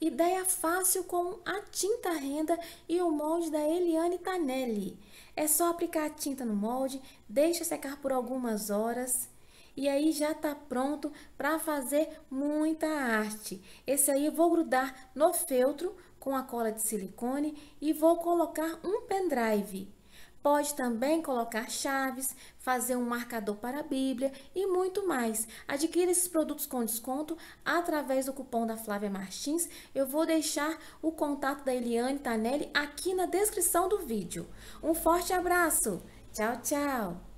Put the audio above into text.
Ideia fácil com a tinta renda e o molde da Eliane Tanelli. É só aplicar a tinta no molde, deixa secar por algumas horas e aí já está pronto para fazer muita arte. Esse aí eu vou grudar no feltro com a cola de silicone e vou colocar um pendrive. Pode também colocar chaves, fazer um marcador para a Bíblia e muito mais. Adquira esses produtos com desconto através do cupom da Flávia Martins. Eu vou deixar o contato da Eliane Tanelli aqui na descrição do vídeo. Um forte abraço! Tchau, tchau!